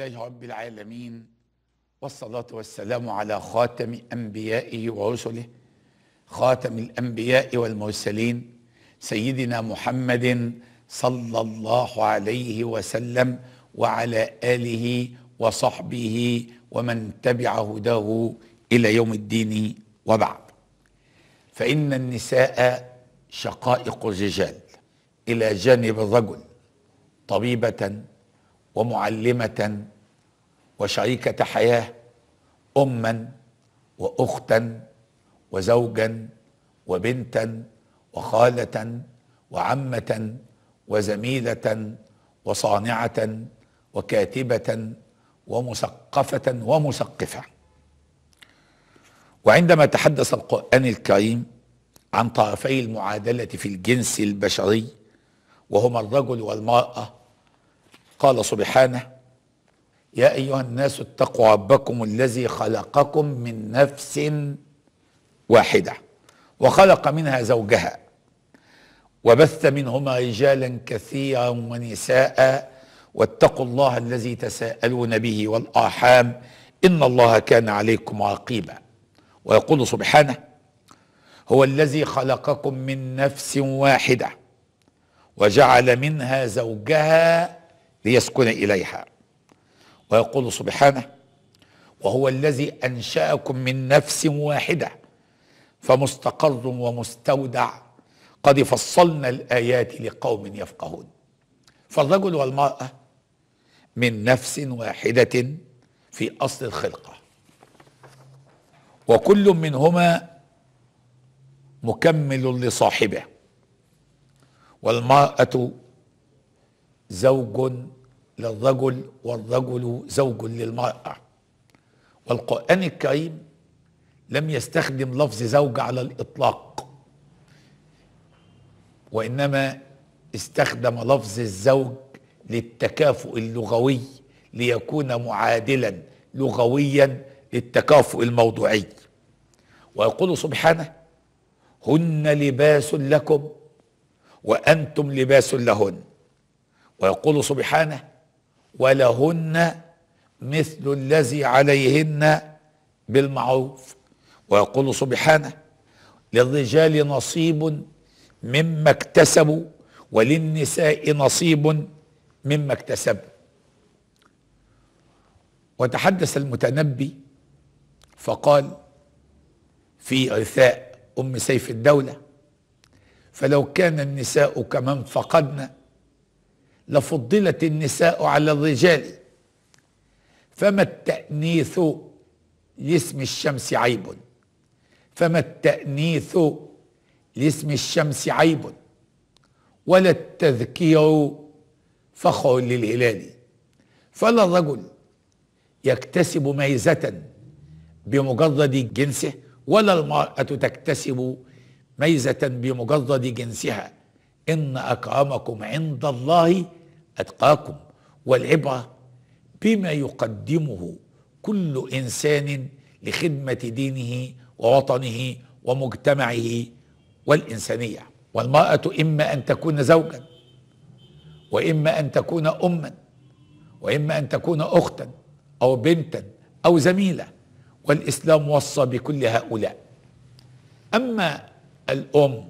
لله رب العالمين والصلاة والسلام على خاتم أنبيائه ورسله خاتم الأنبياء والمرسلين سيدنا محمد صلى الله عليه وسلم وعلى آله وصحبه ومن تبع هداه إلى يوم الدين وبعد فإن النساء شقائق الرجال إلى جانب الرجل طبيبة ومعلمه وشريكه حياه اما واختا وزوجا وبنتا وخاله وعمه وزميله وصانعه وكاتبه ومثقفه ومثقفه وعندما تحدث القران الكريم عن طرفي المعادله في الجنس البشري وهما الرجل والمراه قال سبحانه يا ايها الناس اتقوا ربكم الذي خلقكم من نفس واحده وخلق منها زوجها وبث منهما رجالا كثيرا ونساء واتقوا الله الذي تساءلون به والارحام ان الله كان عليكم رقيبا ويقول سبحانه هو الذي خلقكم من نفس واحده وجعل منها زوجها ليسكن إليها ويقول سبحانه وهو الذي أنشأكم من نفس واحدة فمستقر ومستودع قد فصلنا الآيات لقوم يفقهون فالرجل والمرأة من نفس واحدة في أصل الخلقة وكل منهما مكمل لصاحبه والمرأة زوج للرجل والرجل زوج للمرأة والقرآن الكريم لم يستخدم لفظ زوج على الإطلاق وإنما استخدم لفظ الزوج للتكافؤ اللغوي ليكون معادلا لغويا للتكافؤ الموضوعي ويقول سبحانه هن لباس لكم وأنتم لباس لهن ويقول سبحانه ولهن مثل الذي عليهن بالمعروف ويقول سبحانه للرجال نصيب مما اكتسبوا وللنساء نصيب مما اكتسبوا وتحدث المتنبي فقال في إرثاء أم سيف الدولة فلو كان النساء كمن فقدنا لفضلت النساء على الرجال فما التأنيث لاسم الشمس عيب فما التأنيث لاسم الشمس عيب ولا التذكير فخر للهلال فلا الرجل يكتسب ميزة بمجرد جنسه ولا المرأة تكتسب ميزة بمجرد جنسها إن أكرمكم عند الله أتقاكم والعبرة بما يقدمه كل إنسان لخدمة دينه ووطنه ومجتمعه والإنسانية والمرأة إما أن تكون زوجا وإما أن تكون أما وإما أن تكون أختا أو بنتا أو زميلة والإسلام وصى بكل هؤلاء أما الأم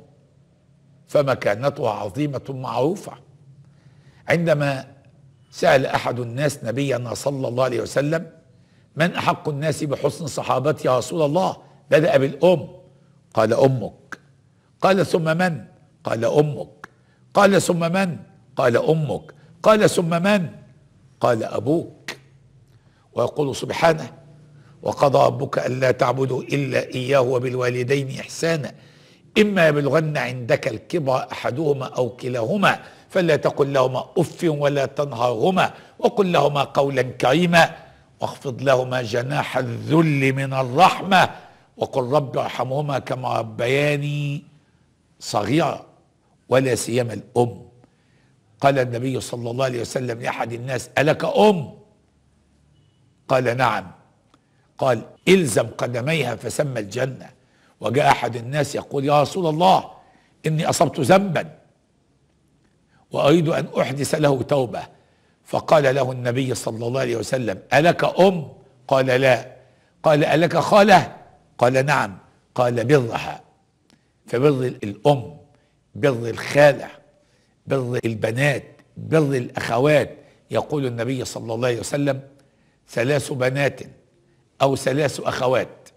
فمكانتها عظيمة معروفة عندما سأل أحد الناس نبينا صلى الله عليه وسلم من أحق الناس بحسن صحابتي يا رسول الله بدأ بالأم قال أمك قال ثم من قال أمك قال ثم من قال أمك قال ثم من قال أبوك ويقول سبحانه وقضى ربك ألا تعبدوا إلا إياه وبالوالدين إحسانا إما يبلغن عندك الكبر أحدهما أو كلاهما فلا تقل لهما اف ولا تنهرهما وقل لهما قولا كريما واخفض لهما جناح الذل من الرحمه وقل رب ارحمهما كما ربياني صغيرا ولا سيما الام قال النبي صلى الله عليه وسلم لاحد الناس الك ام قال نعم قال الزم قدميها فسمى الجنه وجاء احد الناس يقول يا رسول الله اني اصبت ذنبا وأريد أن أحدث له توبة فقال له النبي صلى الله عليه وسلم ألك أم قال لا قال ألك خالة قال نعم قال برها فبر الأم بر الخالة بر البنات بر الأخوات يقول النبي صلى الله عليه وسلم ثلاث بنات أو ثلاث أخوات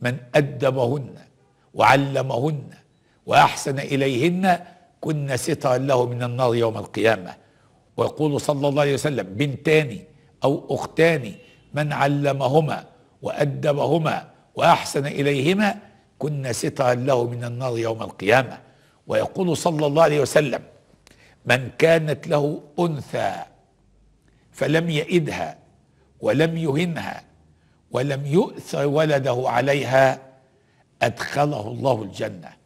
من أدبهن وعلمهن وأحسن إليهن كنا سترا له من النار يوم القيامة ويقول صلى الله عليه وسلم بنتان أو أختان من علمهما وأدبهما وأحسن إليهما كنا سترا له من النار يوم القيامة ويقول صلى الله عليه وسلم من كانت له أنثى فلم يئدها ولم يهنها ولم يؤثر ولده عليها أدخله الله الجنة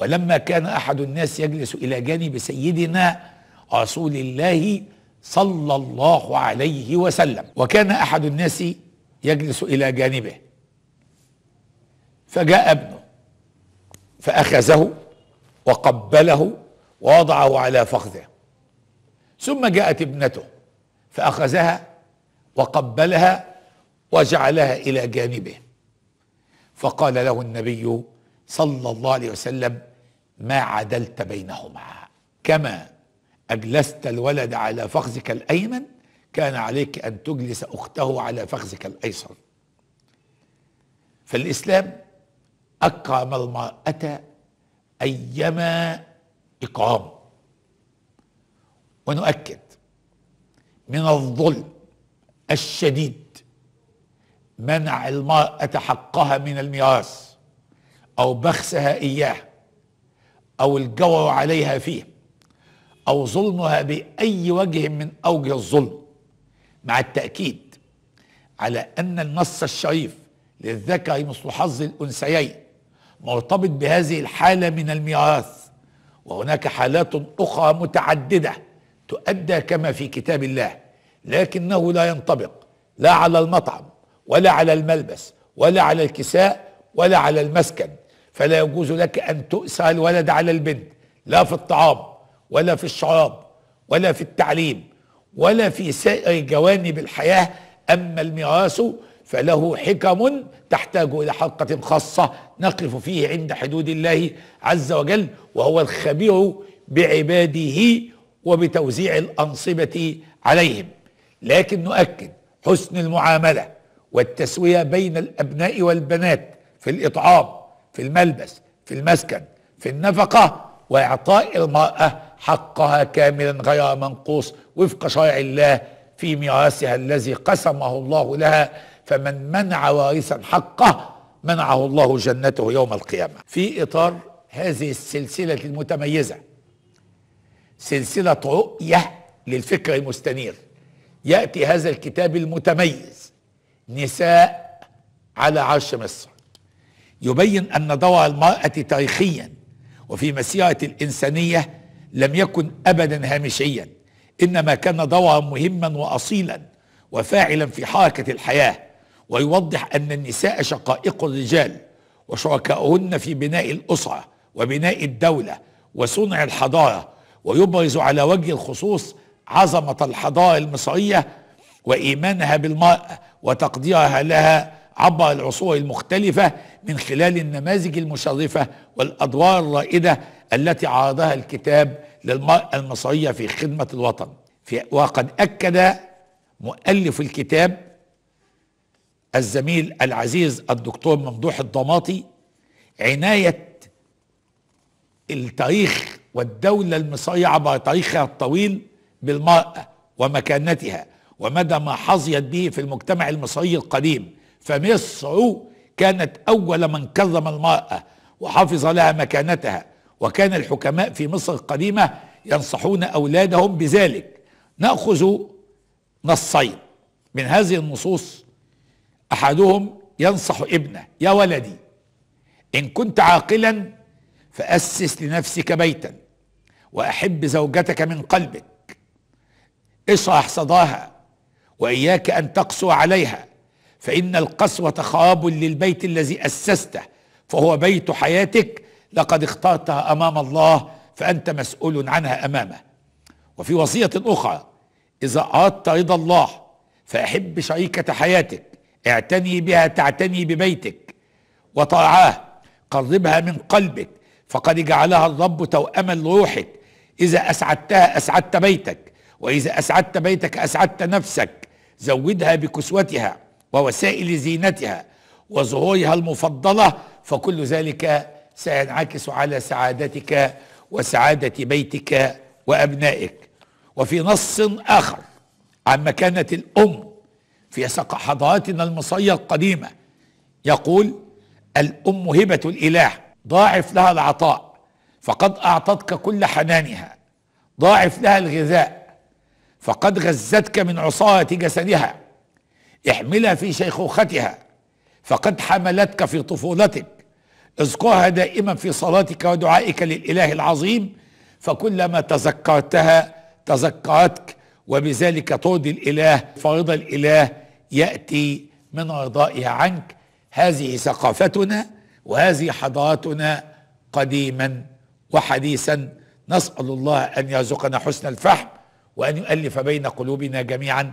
ولما كان أحد الناس يجلس إلى جانب سيدنا رسول الله صلى الله عليه وسلم وكان أحد الناس يجلس إلى جانبه فجاء ابنه فأخذه وقبله ووضعه على فخذه ثم جاءت ابنته فأخذها وقبلها وجعلها إلى جانبه فقال له النبي صلى الله عليه وسلم ما عدلت بينهما كما أجلست الولد على فخذك الأيمن كان عليك أن تجلس أخته على فخذك الأيسر فالإسلام أكرم المرأة أيما إكرام ونؤكد من الظلم الشديد منع المرأة حقها من الميراث أو بخسها إياه أو الجور عليها فيه أو ظلمها بأي وجه من أوجه الظلم مع التأكيد على أن النص الشريف للذكر مثل حظ الأنثيين مرتبط بهذه الحالة من الميراث وهناك حالات أخرى متعددة تؤدى كما في كتاب الله لكنه لا ينطبق لا على المطعم ولا على الملبس ولا على الكساء ولا على المسكن فلا يجوز لك أن تؤسى الولد على البنت لا في الطعام ولا في الشراب ولا في التعليم ولا في سائر جوانب الحياة أما الميراث فله حكم تحتاج إلى حلقة خاصة نقف فيه عند حدود الله عز وجل وهو الخبير بعباده وبتوزيع الأنصبة عليهم لكن نؤكد حسن المعاملة والتسوية بين الأبناء والبنات في الإطعام في الملبس في المسكن في النفقة وإعطاء المرأة حقها كاملا غير منقوص وفق شرع الله في ميراثها الذي قسمه الله لها فمن منع وارثا حقه منعه الله جنته يوم القيامة في إطار هذه السلسلة المتميزة سلسلة رؤية للفكر المستنير يأتي هذا الكتاب المتميز نساء على عرش مصر يبين أن دور المرأة تاريخيا وفي مسيرة الإنسانية لم يكن أبدا هامشيا إنما كان دورا مهما وأصيلا وفاعلا في حركة الحياة ويوضح أن النساء شقائق الرجال وشركاؤهن في بناء الأسرة وبناء الدولة وصنع الحضارة ويبرز على وجه الخصوص عظمة الحضارة المصرية وإيمانها بالمرأة وتقديرها لها عبر العصور المختلفة من خلال النماذج المشرفة والأدوار الرائدة التي عرضها الكتاب للمرأة المصرية في خدمة الوطن في وقد أكد مؤلف الكتاب الزميل العزيز الدكتور ممدوح الضماطي عناية التاريخ والدولة المصرية عبر تاريخها الطويل بالمرأة ومكانتها ومدى ما حظيت به في المجتمع المصري القديم فمصر كانت أول من كرم المرأة وحافظ لها مكانتها وكان الحكماء في مصر القديمة ينصحون أولادهم بذلك نأخذ نصين من هذه النصوص أحدهم ينصح ابنه يا ولدي إن كنت عاقلا فأسس لنفسك بيتا وأحب زوجتك من قلبك اشرح صداها وإياك أن تقسو عليها فإن القسوة خراب للبيت الذي أسسته فهو بيت حياتك لقد اخترتها أمام الله فأنت مسؤول عنها أمامه وفي وصية أخرى إذا أردت رضا الله فأحب شريكة حياتك اعتني بها تعتني ببيتك وطاعاه قربها من قلبك فقد جعلها الرب توأما لروحك إذا أسعدتها أسعدت بيتك وإذا أسعدت بيتك أسعدت نفسك زودها بكسوتها ووسائل زينتها وظهورها المفضلة فكل ذلك سينعكس على سعادتك وسعادة بيتك وأبنائك وفي نص آخر عن مكانة الأم في حضارتنا المصرية القديمة يقول الأم هبة الإله ضاعف لها العطاء فقد أعطتك كل حنانها ضاعف لها الغذاء فقد غزتك من عصارة جسدها احملها في شيخوختها فقد حملتك في طفولتك اذكرها دائما في صلاتك ودعائك للإله العظيم فكلما تذكرتها تذكرتك وبذلك ترضي الإله فرض الإله يأتي من رضائها عنك هذه ثقافتنا وهذه حضارتنا قديما وحديثا نسأل الله أن يرزقنا حسن الفهم وأن يؤلف بين قلوبنا جميعا